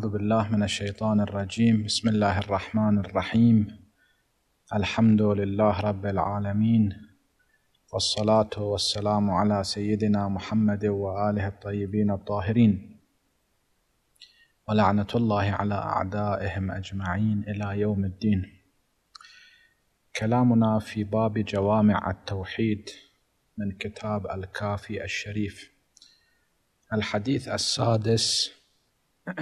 أعوذ بالله من الشيطان الرجيم بسم الله الرحمن الرحيم الحمد لله رب العالمين والصلاة والسلام على سيدنا محمد وآله الطيبين الطاهرين ولعنة الله على أعدائهم أجمعين إلى يوم الدين كلامنا في باب جوامع التوحيد من كتاب الكافي الشريف الحديث السادس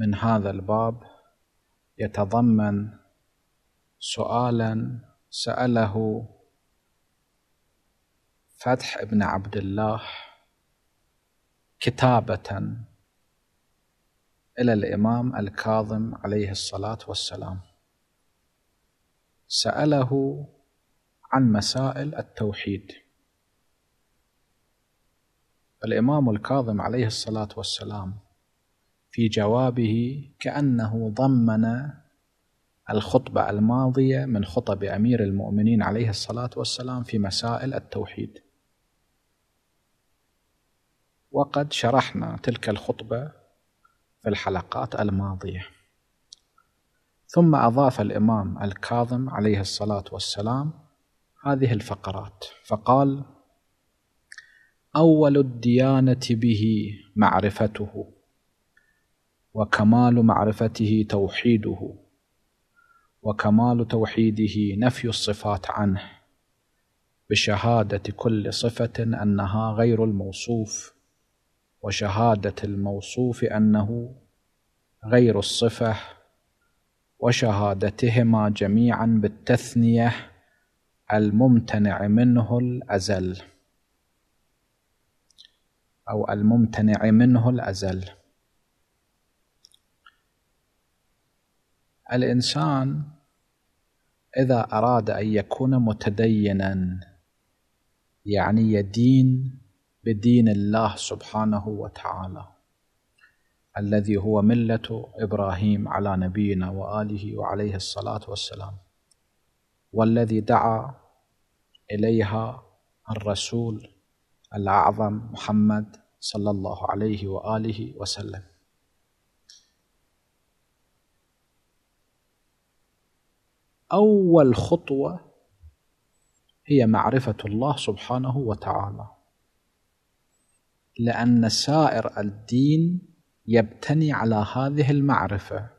من هذا الباب يتضمن سؤالا ساله فتح ابن عبد الله كتابه الى الامام الكاظم عليه الصلاه والسلام ساله عن مسائل التوحيد الامام الكاظم عليه الصلاه والسلام في جوابه كأنه ضمن الخطبة الماضية من خطب أمير المؤمنين عليه الصلاة والسلام في مسائل التوحيد وقد شرحنا تلك الخطبة في الحلقات الماضية ثم أضاف الإمام الكاظم عليه الصلاة والسلام هذه الفقرات فقال أول الديانة به معرفته وكمال معرفته توحيده وكمال توحيده نفي الصفات عنه بشهاده كل صفه انها غير الموصوف وشهاده الموصوف انه غير الصفه وشهادتهما جميعا بالتثنيه الممتنع منه الازل او الممتنع منه الازل الإنسان إذا أراد أن يكون متدينا يعني يدين بدين الله سبحانه وتعالى الذي هو ملة إبراهيم على نبينا وآله وعليه الصلاة والسلام والذي دعا إليها الرسول الأعظم محمد صلى الله عليه وآله وسلم أول خطوة هي معرفة الله سبحانه وتعالى لأن سائر الدين يبتني على هذه المعرفة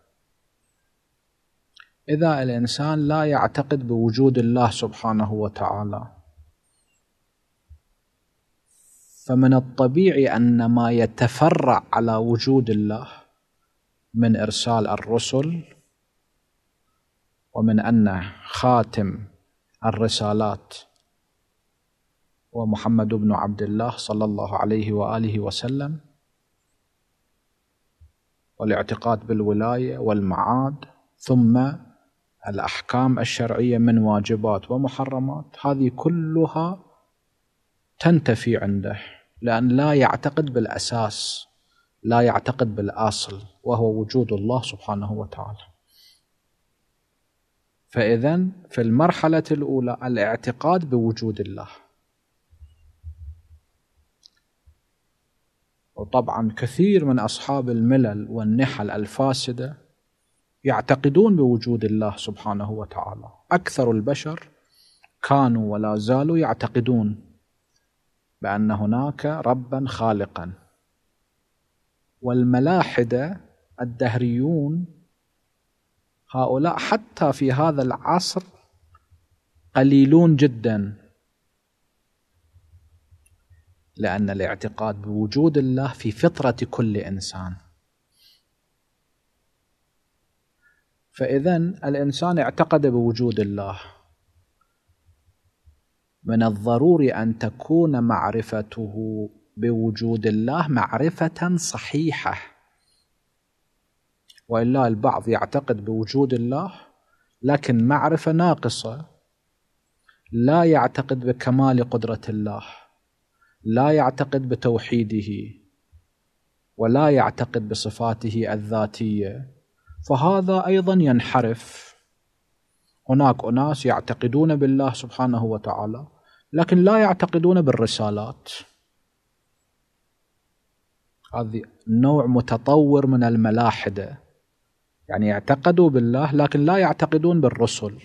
إذا الإنسان لا يعتقد بوجود الله سبحانه وتعالى فمن الطبيعي أن ما يتفرع على وجود الله من إرسال الرسل ومن أنه خاتم الرسالات ومحمد بن عبد الله صلى الله عليه وآله وسلم والاعتقاد بالولاية والمعاد ثم الأحكام الشرعية من واجبات ومحرمات هذه كلها تنتفي عنده لأن لا يعتقد بالأساس لا يعتقد بالأصل وهو وجود الله سبحانه وتعالى فإذا في المرحلة الأولى الاعتقاد بوجود الله وطبعا كثير من أصحاب الملل والنحل الفاسدة يعتقدون بوجود الله سبحانه وتعالى أكثر البشر كانوا ولا زالوا يعتقدون بأن هناك ربا خالقا والملاحدة الدهريون هؤلاء حتى في هذا العصر قليلون جدا لأن الاعتقاد بوجود الله في فطرة كل إنسان فإذا الإنسان اعتقد بوجود الله من الضروري أن تكون معرفته بوجود الله معرفة صحيحة والا البعض يعتقد بوجود الله لكن معرفه ناقصه لا يعتقد بكمال قدره الله لا يعتقد بتوحيده ولا يعتقد بصفاته الذاتيه فهذا ايضا ينحرف هناك اناس يعتقدون بالله سبحانه وتعالى لكن لا يعتقدون بالرسالات هذه نوع متطور من الملاحده يعني يعتقدوا بالله لكن لا يعتقدون بالرسل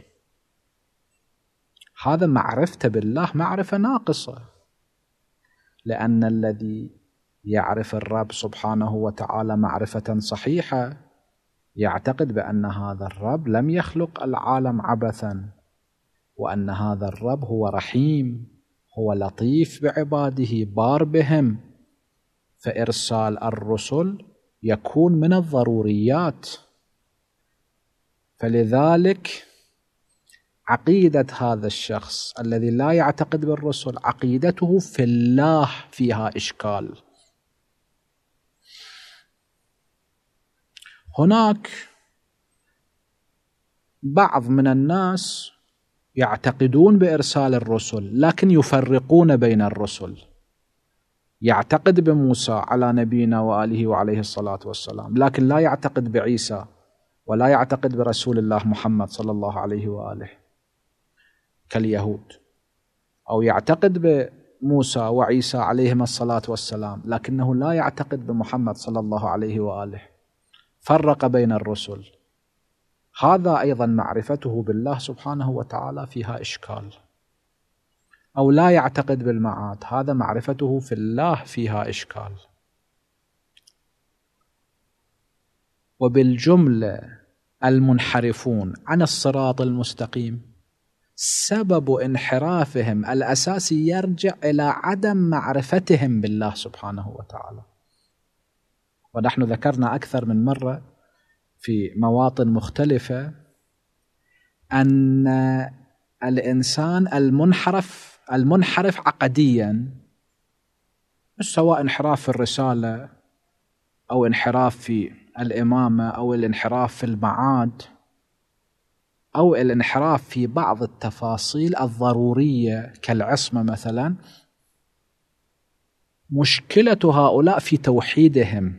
هذا معرفته بالله معرفة ناقصة لأن الذي يعرف الرب سبحانه وتعالى معرفة صحيحة يعتقد بأن هذا الرب لم يخلق العالم عبثا وأن هذا الرب هو رحيم هو لطيف بعباده بار بهم فإرسال الرسل يكون من الضروريات فلذلك عقيدة هذا الشخص الذي لا يعتقد بالرسل عقيدته في الله فيها إشكال هناك بعض من الناس يعتقدون بإرسال الرسل لكن يفرقون بين الرسل يعتقد بموسى على نبينا وآله وعليه الصلاة والسلام لكن لا يعتقد بعيسى ولا يعتقد برسول الله محمد صلى الله عليه واله كاليهود او يعتقد بموسى وعيسى عليهما الصلاه والسلام لكنه لا يعتقد بمحمد صلى الله عليه واله فرق بين الرسل هذا ايضا معرفته بالله سبحانه وتعالى فيها اشكال او لا يعتقد بالمعاد هذا معرفته في الله فيها اشكال وبالجمله المنحرفون عن الصراط المستقيم سبب انحرافهم الاساسي يرجع الى عدم معرفتهم بالله سبحانه وتعالى ونحن ذكرنا اكثر من مره في مواطن مختلفه ان الانسان المنحرف المنحرف عقديا سواء انحراف في الرساله او انحراف في الامامه او الانحراف في المعاد او الانحراف في بعض التفاصيل الضروريه كالعصمه مثلا مشكله هؤلاء في توحيدهم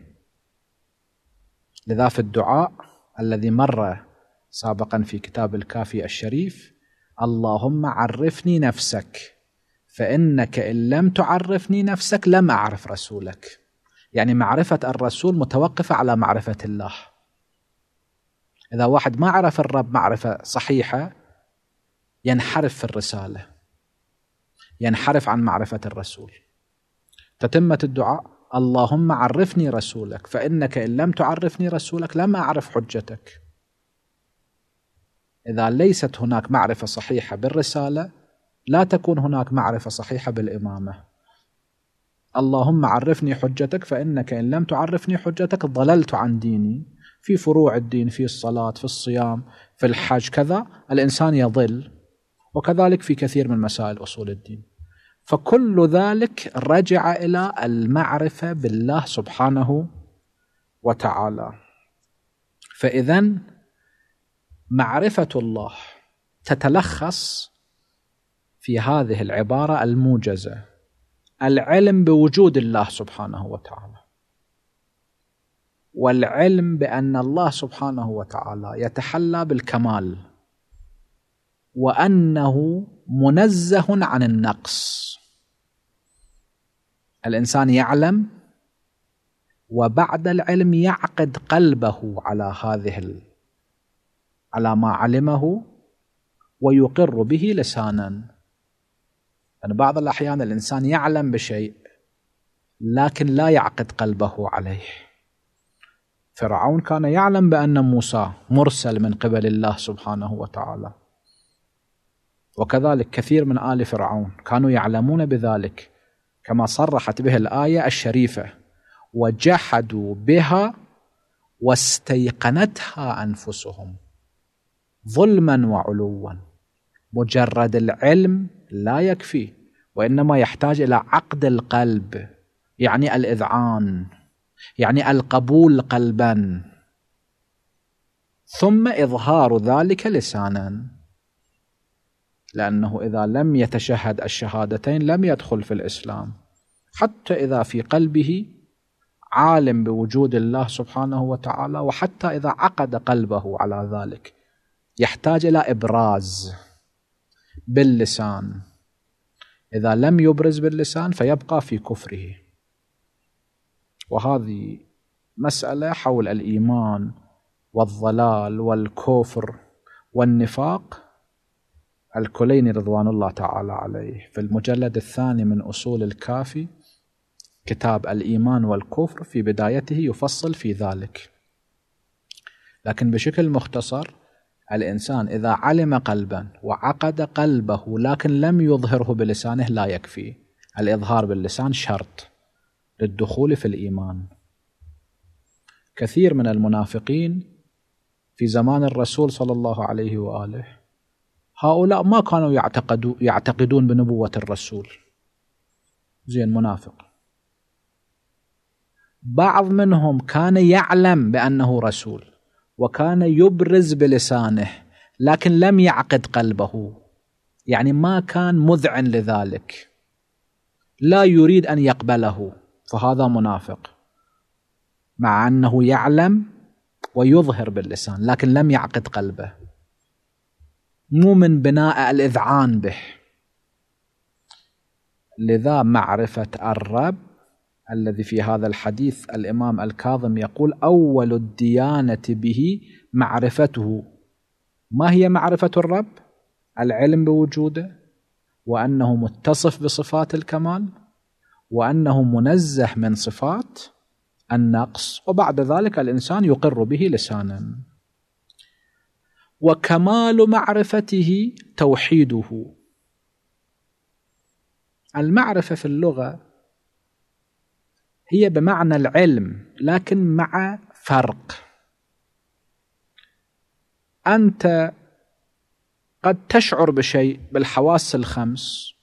لذا في الدعاء الذي مر سابقا في كتاب الكافي الشريف اللهم عرفني نفسك فانك ان لم تعرفني نفسك لم اعرف رسولك يعني معرفة الرسول متوقفة على معرفة الله إذا واحد ما عرف الرب معرفة صحيحة ينحرف في الرسالة ينحرف عن معرفة الرسول تتمة الدعاء اللهم عرفني رسولك فإنك إن لم تعرفني رسولك لم أعرف حجتك إذا ليست هناك معرفة صحيحة بالرسالة لا تكون هناك معرفة صحيحة بالإمامة اللهم عرفني حجتك فإنك إن لم تعرفني حجتك ضللت عن ديني في فروع الدين في الصلاة في الصيام في الحج كذا الإنسان يضل وكذلك في كثير من مسائل أصول الدين فكل ذلك رجع إلى المعرفة بالله سبحانه وتعالى فإذا معرفة الله تتلخص في هذه العبارة الموجزة العلم بوجود الله سبحانه وتعالى والعلم بان الله سبحانه وتعالى يتحلى بالكمال وانه منزه عن النقص الانسان يعلم وبعد العلم يعقد قلبه على هذه ال... على ما علمه ويقر به لسانا أن بعض الأحيان الإنسان يعلم بشيء لكن لا يعقد قلبه عليه فرعون كان يعلم بأن موسى مرسل من قبل الله سبحانه وتعالى وكذلك كثير من آل فرعون كانوا يعلمون بذلك كما صرحت به الآية الشريفة وجحدوا بها واستيقنتها أنفسهم ظلما وعلوا مجرد العلم لا يكفي وإنما يحتاج إلى عقد القلب يعني الإذعان يعني القبول قلبا ثم إظهار ذلك لسانا لأنه إذا لم يتشهد الشهادتين لم يدخل في الإسلام حتى إذا في قلبه عالم بوجود الله سبحانه وتعالى وحتى إذا عقد قلبه على ذلك يحتاج إلى إبراز باللسان إذا لم يبرز باللسان فيبقى في كفره وهذه مسألة حول الإيمان والضلال والكفر والنفاق الكليني رضوان الله تعالى عليه في المجلد الثاني من أصول الكافي كتاب الإيمان والكفر في بدايته يفصل في ذلك لكن بشكل مختصر الإنسان إذا علم قلبا وعقد قلبه لكن لم يظهره بلسانه لا يكفي الإظهار باللسان شرط للدخول في الإيمان كثير من المنافقين في زمان الرسول صلى الله عليه وآله هؤلاء ما كانوا يعتقدوا يعتقدون بنبوة الرسول زين منافق بعض منهم كان يعلم بأنه رسول وكان يبرز بلسانه لكن لم يعقد قلبه يعني ما كان مذعن لذلك لا يريد ان يقبله فهذا منافق مع انه يعلم ويظهر باللسان لكن لم يعقد قلبه مو من بناء الاذعان به لذا معرفه الرب الذي في هذا الحديث الإمام الكاظم يقول أول الديانة به معرفته ما هي معرفة الرب؟ العلم بوجوده وأنه متصف بصفات الكمال وأنه منزه من صفات النقص وبعد ذلك الإنسان يقر به لسانا وكمال معرفته توحيده المعرفة في اللغة هي بمعنى العلم لكن مع فرق انت قد تشعر بشيء بالحواس الخمس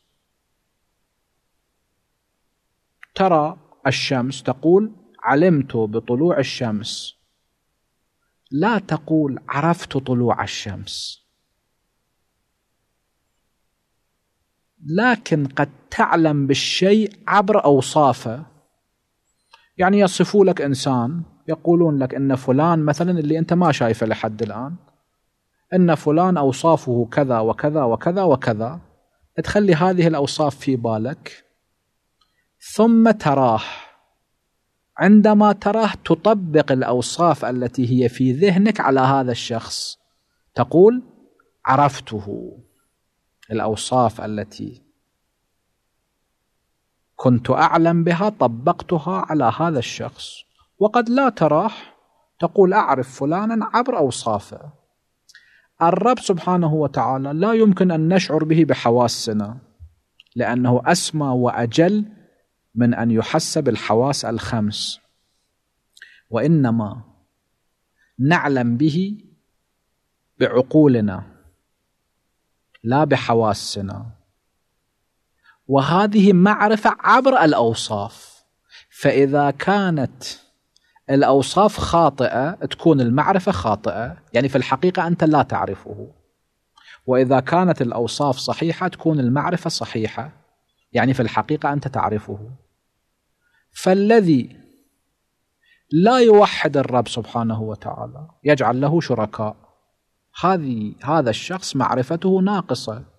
ترى الشمس تقول علمت بطلوع الشمس لا تقول عرفت طلوع الشمس لكن قد تعلم بالشيء عبر اوصافه يعني يصفوا لك انسان يقولون لك ان فلان مثلا اللي انت ما شايفه لحد الان ان فلان اوصافه كذا وكذا وكذا وكذا تخلي هذه الاوصاف في بالك ثم تراه عندما تراه تطبق الاوصاف التي هي في ذهنك على هذا الشخص تقول عرفته الاوصاف التي كنت أعلم بها طبقتها على هذا الشخص وقد لا تراه تقول أعرف فلانا عبر أوصافه الرب سبحانه وتعالى لا يمكن أن نشعر به بحواسنا لأنه أسمى وأجل من أن يحسب الحواس الخمس وإنما نعلم به بعقولنا لا بحواسنا وهذه معرفة عبر الأوصاف فإذا كانت الأوصاف خاطئة تكون المعرفة خاطئة يعني في الحقيقة أنت لا تعرفه وإذا كانت الأوصاف صحيحة تكون المعرفة صحيحة يعني في الحقيقة أنت تعرفه فالذي لا يوحد الرب سبحانه وتعالى يجعل له شركاء هذه هذا الشخص معرفته ناقصه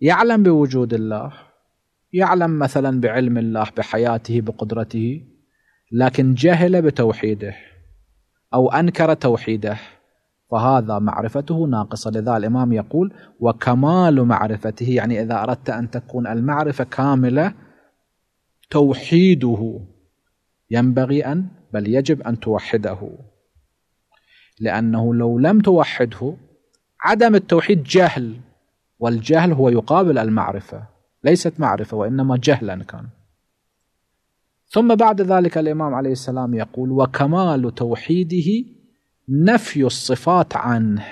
يعلم بوجود الله يعلم مثلا بعلم الله بحياته بقدرته لكن جهل بتوحيده او انكر توحيده فهذا معرفته ناقصة لذا الإمام يقول وكمال معرفته يعني إذا أردت أن تكون المعرفة كاملة توحيده ينبغي أن بل يجب أن توحده لأنه لو لم توحده عدم التوحيد جهل والجهل هو يقابل المعرفة ليست معرفة وإنما جهلا كان ثم بعد ذلك الإمام عليه السلام يقول وكمال توحيده نفي الصفات عنه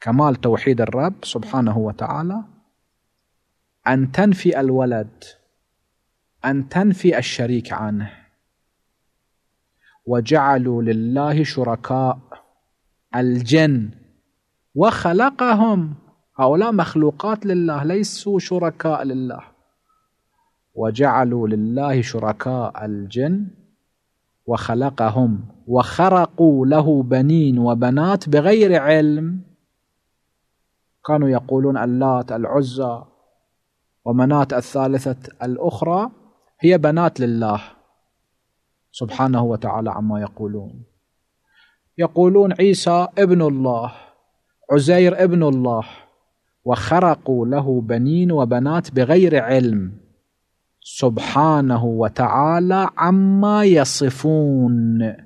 كمال توحيد الرب سبحانه وتعالى أن تنفي الولد أن تنفي الشريك عنه وجعلوا لله شركاء الجن وخلقهم هؤلاء مخلوقات لله ليسوا شركاء لله وجعلوا لله شركاء الجن وخلقهم وخرقوا له بنين وبنات بغير علم كانوا يقولون اللات العزى ومنات الثالثة الأخرى هي بنات لله سبحانه وتعالى عما يقولون يقولون عيسى ابن الله عزير ابن الله وخرقوا له بنين وبنات بغير علم سبحانه وتعالى عما يصفون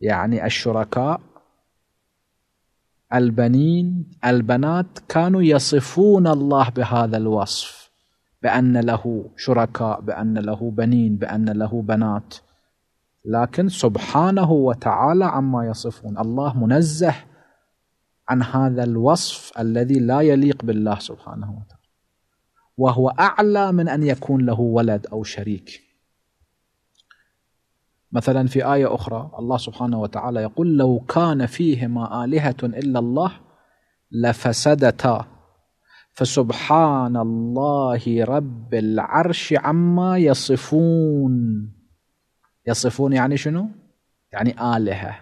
يعني الشركاء البنين البنات كانوا يصفون الله بهذا الوصف بأن له شركاء بأن له بنين بأن له بنات لكن سبحانه وتعالى عما يصفون الله منزه عن هذا الوصف الذي لا يليق بالله سبحانه وتعالى وهو أعلى من أن يكون له ولد أو شريك مثلا في آية أخرى الله سبحانه وتعالى يقول لو كان فيهما آلهة إلا الله لفسدتا فسبحان الله رب العرش عما يصفون يصفون يعني شنو؟ يعني آلهة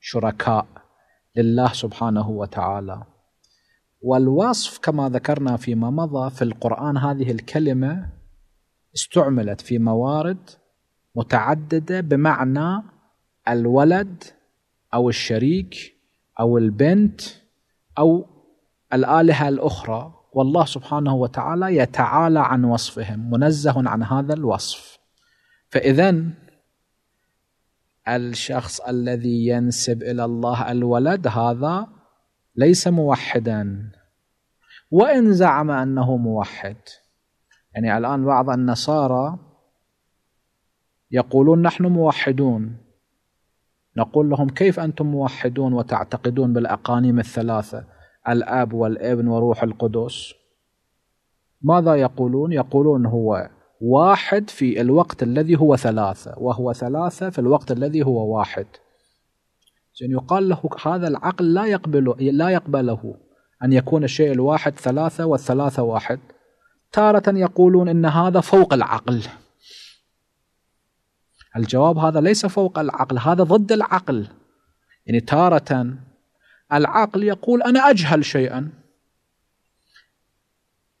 شركاء لله سبحانه وتعالى والوصف كما ذكرنا فيما مضى في القرآن هذه الكلمة استعملت في موارد متعددة بمعنى الولد أو الشريك أو البنت أو الآلهة الأخرى والله سبحانه وتعالى يتعالى عن وصفهم منزه عن هذا الوصف فإذا الشخص الذي ينسب الى الله الولد هذا ليس موحدا وان زعم انه موحد يعني الان بعض النصارى يقولون نحن موحدون نقول لهم كيف انتم موحدون وتعتقدون بالاقانيم الثلاثه الاب والابن وروح القدس ماذا يقولون يقولون هو واحد في الوقت الذي هو ثلاثة وهو ثلاثة في الوقت الذي هو واحد يعني يقال له هذا العقل لا يقبله لا يقبله أن يكون الشيء الواحد ثلاثة والثلاثة واحد تارة يقولون أن هذا فوق العقل الجواب هذا ليس فوق العقل هذا ضد العقل يعني تارة العقل يقول أنا أجهل شيئا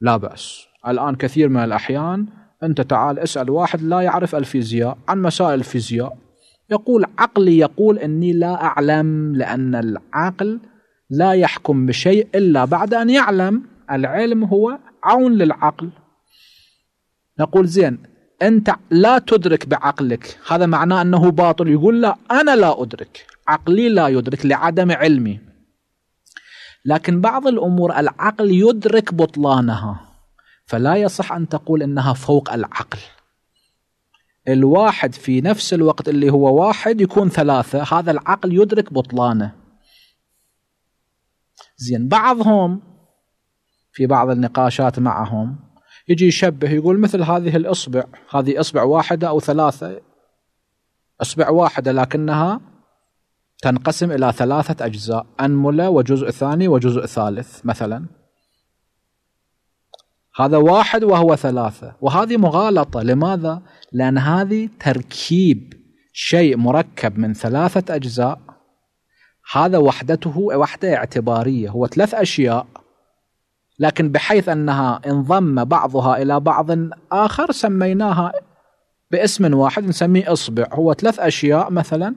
لا بأس الآن كثير من الأحيان أنت تعال اسأل واحد لا يعرف الفيزياء عن مسائل الفيزياء يقول عقلي يقول أني لا أعلم لأن العقل لا يحكم بشيء إلا بعد أن يعلم العلم هو عون للعقل نقول زين أنت لا تدرك بعقلك هذا معناه أنه باطل يقول لا أنا لا أدرك عقلي لا يدرك لعدم علمي لكن بعض الأمور العقل يدرك بطلانها فلا يصح أن تقول أنها فوق العقل الواحد في نفس الوقت اللي هو واحد يكون ثلاثة هذا العقل يدرك بطلانه زين بعضهم في بعض النقاشات معهم يجي يشبه يقول مثل هذه الإصبع هذه إصبع واحدة أو ثلاثة إصبع واحدة لكنها تنقسم إلى ثلاثة أجزاء أنملة وجزء ثاني وجزء ثالث مثلاً هذا واحد وهو ثلاثة وهذه مغالطة لماذا؟ لأن هذه تركيب شيء مركب من ثلاثة أجزاء هذا وحدته وحدة اعتبارية هو ثلاث أشياء لكن بحيث أنها انضم بعضها إلى بعض آخر سميناها باسم واحد نسميه إصبع هو ثلاث أشياء مثلا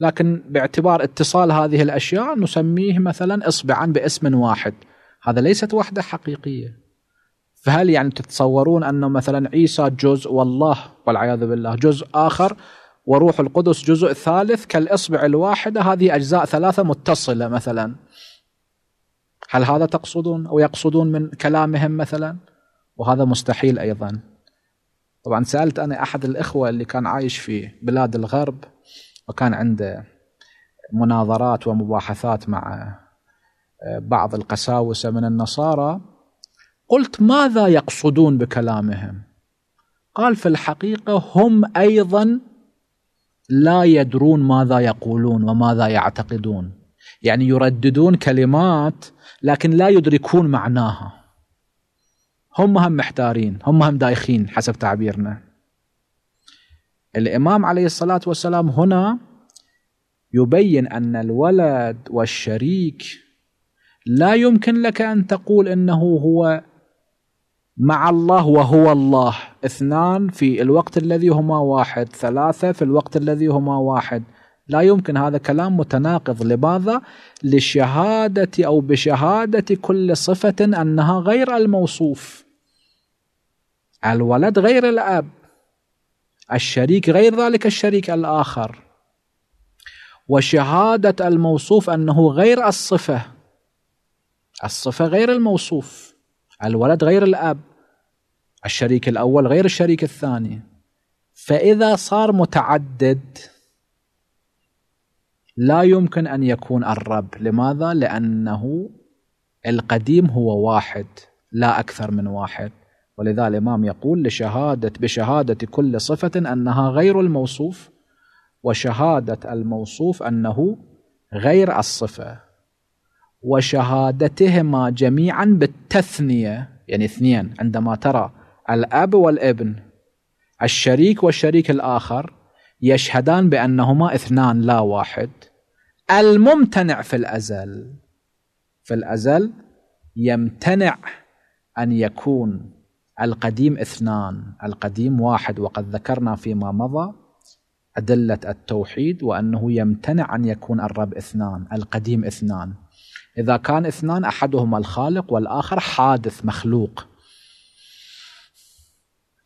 لكن باعتبار اتصال هذه الأشياء نسميه مثلا إصبعا باسم واحد هذا ليست وحدة حقيقية فهل يعني تتصورون أن مثلا عيسى جزء والله والعياذ بالله جزء آخر وروح القدس جزء ثالث كالإصبع الواحدة هذه أجزاء ثلاثة متصلة مثلا هل هذا تقصدون أو يقصدون من كلامهم مثلا وهذا مستحيل أيضا طبعا سألت أنا أحد الإخوة اللي كان عايش في بلاد الغرب وكان عنده مناظرات ومباحثات مع بعض القساوسه من النصارى قلت ماذا يقصدون بكلامهم قال في الحقيقه هم ايضا لا يدرون ماذا يقولون وماذا يعتقدون يعني يرددون كلمات لكن لا يدركون معناها هم هم محتارين هم هم دايخين حسب تعبيرنا الامام عليه الصلاه والسلام هنا يبين ان الولد والشريك لا يمكن لك ان تقول انه هو مع الله وهو الله اثنان في الوقت الذي هما واحد ثلاثه في الوقت الذي هما واحد لا يمكن هذا كلام متناقض لماذا لشهاده او بشهاده كل صفه انها غير الموصوف الولد غير الاب الشريك غير ذلك الشريك الاخر وشهاده الموصوف انه غير الصفه الصفة غير الموصوف الولد غير الأب الشريك الأول غير الشريك الثاني فإذا صار متعدد لا يمكن أن يكون الرب لماذا؟ لأنه القديم هو واحد لا أكثر من واحد ولذا الإمام يقول لشهادة بشهادة كل صفة أنها غير الموصوف وشهادة الموصوف أنه غير الصفة وشهادتهما جميعا بالتثنية يعني اثنين عندما ترى الأب والابن الشريك والشريك الآخر يشهدان بأنهما اثنان لا واحد الممتنع في الأزل في الأزل يمتنع أن يكون القديم اثنان القديم واحد وقد ذكرنا فيما مضى أدلة التوحيد وأنه يمتنع أن يكون الرب اثنان القديم اثنان إذا كان اثنان أحدهما الخالق والآخر حادث مخلوق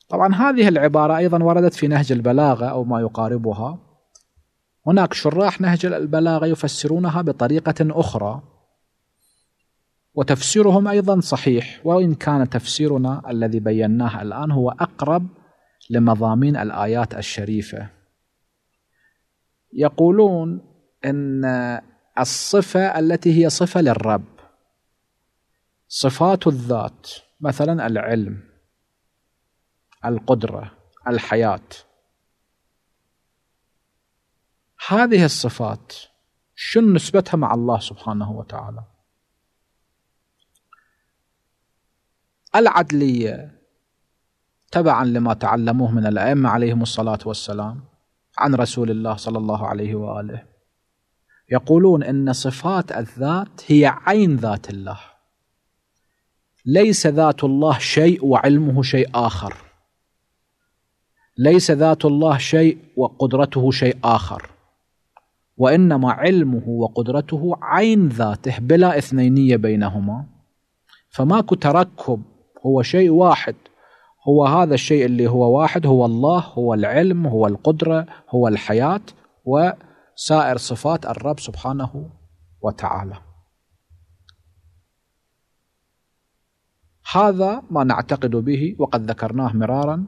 طبعا هذه العبارة أيضا وردت في نهج البلاغة أو ما يقاربها هناك شراح نهج البلاغة يفسرونها بطريقة أخرى وتفسيرهم أيضا صحيح وإن كان تفسيرنا الذي بيناه الآن هو أقرب لمضامين الآيات الشريفة يقولون أن الصفة التي هي صفة للرب صفات الذات مثلا العلم القدرة الحياة هذه الصفات شنو نسبتها مع الله سبحانه وتعالى العدلية تبعا لما تعلموه من الأئمة عليهم الصلاة والسلام عن رسول الله صلى الله عليه وآله يقولون ان صفات الذات هي عين ذات الله ليس ذات الله شيء وعلمه شيء اخر ليس ذات الله شيء وقدرته شيء اخر وانما علمه وقدرته عين ذاته بلا اثنينيه بينهما فماكو تركب هو شيء واحد هو هذا الشيء اللي هو واحد هو الله هو العلم هو القدره هو الحياه و سائر صفات الرب سبحانه وتعالى هذا ما نعتقد به وقد ذكرناه مرارا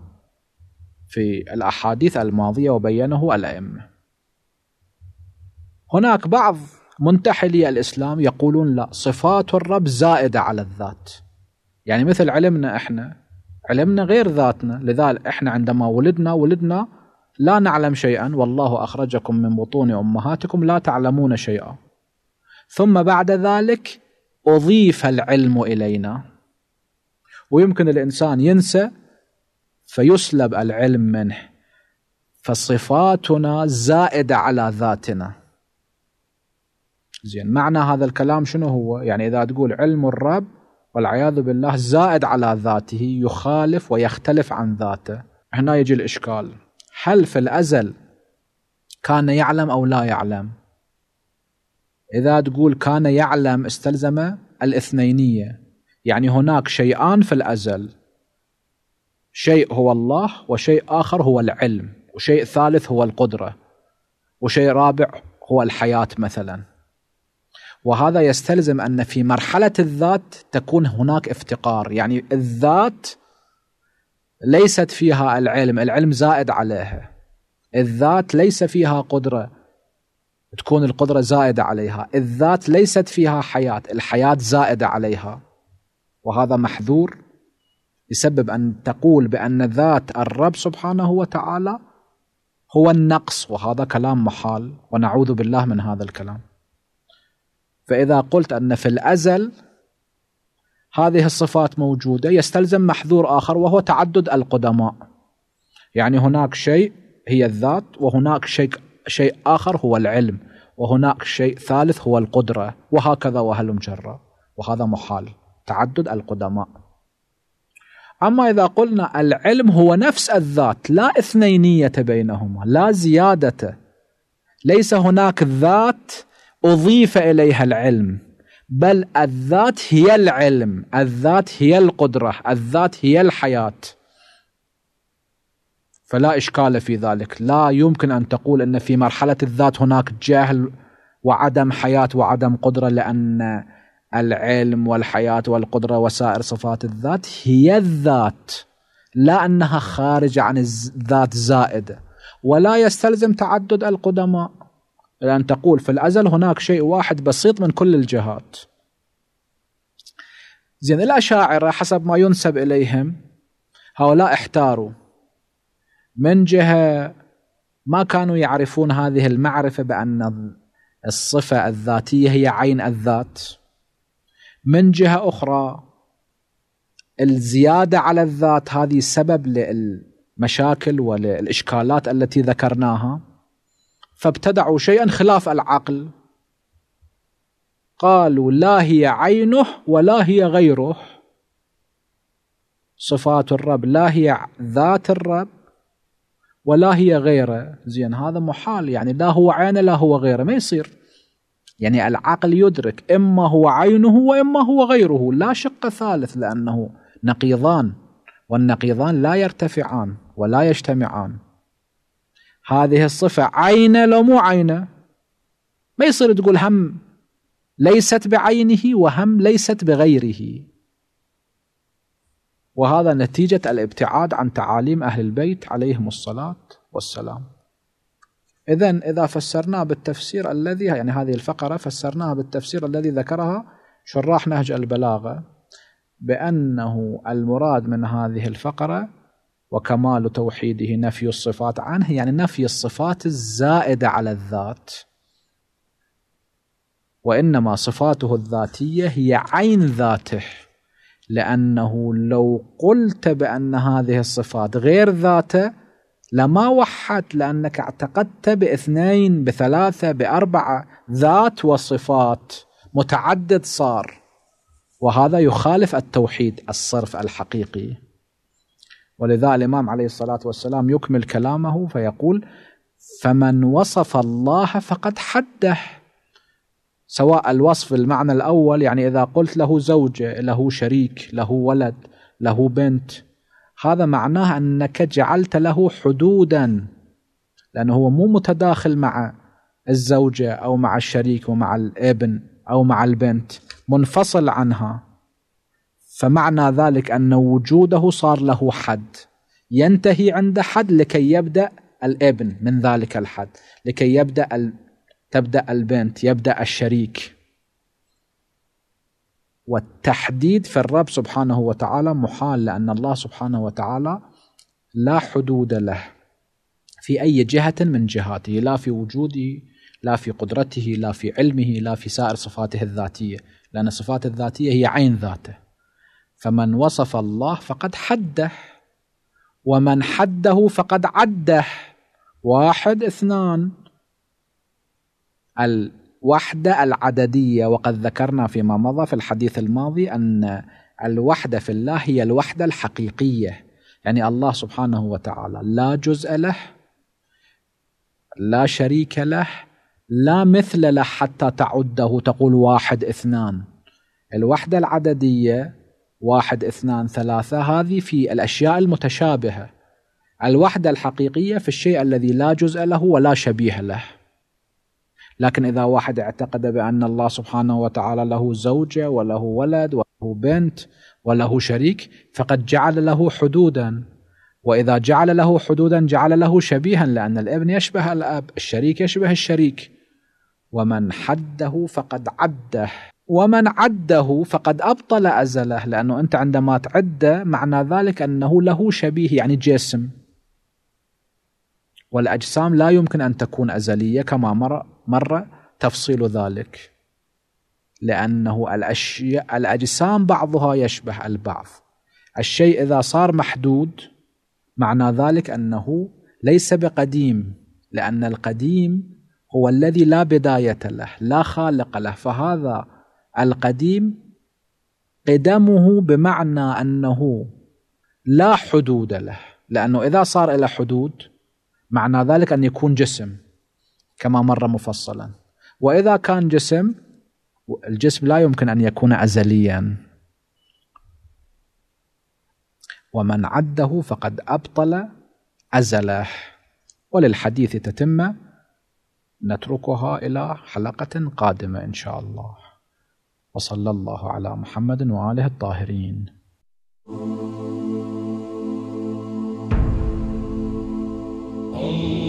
في الاحاديث الماضيه وبينه الائمه هناك بعض منتحلي الاسلام يقولون لا صفات الرب زائده على الذات يعني مثل علمنا احنا علمنا غير ذاتنا لذلك احنا عندما ولدنا ولدنا لا نعلم شيئا والله اخرجكم من بطون امهاتكم لا تعلمون شيئا ثم بعد ذلك اضيف العلم الينا ويمكن الانسان ينسى فيسلب العلم منه فصفاتنا زائده على ذاتنا زين معنى هذا الكلام شنو هو يعني اذا تقول علم الرب والعياذ بالله زائد على ذاته يخالف ويختلف عن ذاته هنا يجي الاشكال هل في الأزل كان يعلم أو لا يعلم إذا تقول كان يعلم استلزم الاثنينية يعني هناك شيئان في الأزل شيء هو الله وشيء آخر هو العلم وشيء ثالث هو القدرة وشيء رابع هو الحياة مثلا وهذا يستلزم أن في مرحلة الذات تكون هناك افتقار يعني الذات ليست فيها العلم العلم زائد عليها الذات ليس فيها قدرة تكون القدرة زائدة عليها الذات ليست فيها حياة الحياة زائدة عليها وهذا محذور يسبب أن تقول بأن ذات الرب سبحانه وتعالى هو النقص وهذا كلام محال ونعوذ بالله من هذا الكلام فإذا قلت أن في الأزل هذه الصفات موجودة يستلزم محذور آخر وهو تعدد القدماء يعني هناك شيء هي الذات وهناك شيء شيء آخر هو العلم وهناك شيء ثالث هو القدرة وهكذا وهل مجرى وهذا محال تعدد القدماء أما إذا قلنا العلم هو نفس الذات لا إثنينية بينهما لا زيادة ليس هناك ذات أضيف إليها العلم بل الذات هي العلم الذات هي القدرة الذات هي الحياة فلا إشكال في ذلك لا يمكن أن تقول أن في مرحلة الذات هناك جهل وعدم حياة وعدم قدرة لأن العلم والحياة والقدرة وسائر صفات الذات هي الذات لا أنها خارجة عن الذات زائدة ولا يستلزم تعدد القدماء لأن تقول في الأزل هناك شيء واحد بسيط من كل الجهات زين الأشاعرة حسب ما ينسب إليهم هؤلاء احتاروا من جهة ما كانوا يعرفون هذه المعرفة بأن الصفة الذاتية هي عين الذات من جهة أخرى الزيادة على الذات هذه سبب للمشاكل وللإشكالات التي ذكرناها فابتدعوا شيئا خلاف العقل قالوا لا هي عينه ولا هي غيره صفات الرب لا هي ذات الرب ولا هي غيره زين هذا محال يعني لا هو عينه لا هو غيره ما يصير يعني العقل يدرك إما هو عينه وإما هو غيره لا شق ثالث لأنه نقيضان والنقيضان لا يرتفعان ولا يجتمعان هذه الصفة عينة لو مو عينة ما يصير تقول هم ليست بعينه وهم ليست بغيره وهذا نتيجة الابتعاد عن تعاليم أهل البيت عليهم الصلاة والسلام إذا إذا فسرناه بالتفسير الذي يعني هذه الفقرة فسرناها بالتفسير الذي ذكرها شراح نهج البلاغة بأنه المراد من هذه الفقرة وكمال توحيده نفي الصفات عنه يعني نفي الصفات الزائده على الذات وانما صفاته الذاتيه هي عين ذاته لانه لو قلت بان هذه الصفات غير ذاته لما وحدت لانك اعتقدت باثنين بثلاثه باربعه ذات وصفات متعدد صار وهذا يخالف التوحيد الصرف الحقيقي ولذا الإمام عليه الصلاة والسلام يكمل كلامه فيقول فمن وصف الله فقد حده سواء الوصف المعنى الأول يعني إذا قلت له زوجة له شريك له ولد له بنت هذا معناه أنك جعلت له حدودا لأنه هو مو متداخل مع الزوجة أو مع الشريك ومع الابن أو مع البنت منفصل عنها فمعنى ذلك أن وجوده صار له حد ينتهي عند حد لكي يبدأ الابن من ذلك الحد لكي يبدأ ال... تبدأ البنت يبدأ الشريك والتحديد في الرب سبحانه وتعالى محال لأن الله سبحانه وتعالى لا حدود له في أي جهة من جهاته لا في وجوده لا في قدرته لا في علمه لا في سائر صفاته الذاتية لأن الصفات الذاتية هي عين ذاته فمن وصف الله فقد حده ومن حده فقد عده واحد اثنان الوحدة العددية وقد ذكرنا فيما مضى في الحديث الماضي أن الوحدة في الله هي الوحدة الحقيقية يعني الله سبحانه وتعالى لا جزء له لا شريك له لا مثل له حتى تعده تقول واحد اثنان الوحدة العددية واحد اثنان ثلاثة هذه في الأشياء المتشابهة الوحدة الحقيقية في الشيء الذي لا جزء له ولا شبيه له لكن إذا واحد اعتقد بأن الله سبحانه وتعالى له زوجة وله ولد وله بنت وله شريك فقد جعل له حدودا وإذا جعل له حدودا جعل له شبيها لأن الابن يشبه الأب الشريك يشبه الشريك ومن حده فقد عده ومن عده فقد أبطل أزله لأنه أنت عندما تعده معنى ذلك أنه له شبيه يعني جسم والأجسام لا يمكن أن تكون أزلية كما مر, مر تفصيل ذلك لأنه الأشياء الأجسام بعضها يشبه البعض الشيء إذا صار محدود معنى ذلك أنه ليس بقديم لأن القديم هو الذي لا بداية له لا خالق له فهذا القديم قدمه بمعنى أنه لا حدود له لأنه إذا صار إلى حدود معنى ذلك أن يكون جسم كما مر مفصلا وإذا كان جسم الجسم لا يمكن أن يكون أزليا ومن عده فقد أبطل أزله وللحديث تتمه نتركها الى حلقه قادمه ان شاء الله وصلى الله على محمد وآله الطاهرين Oh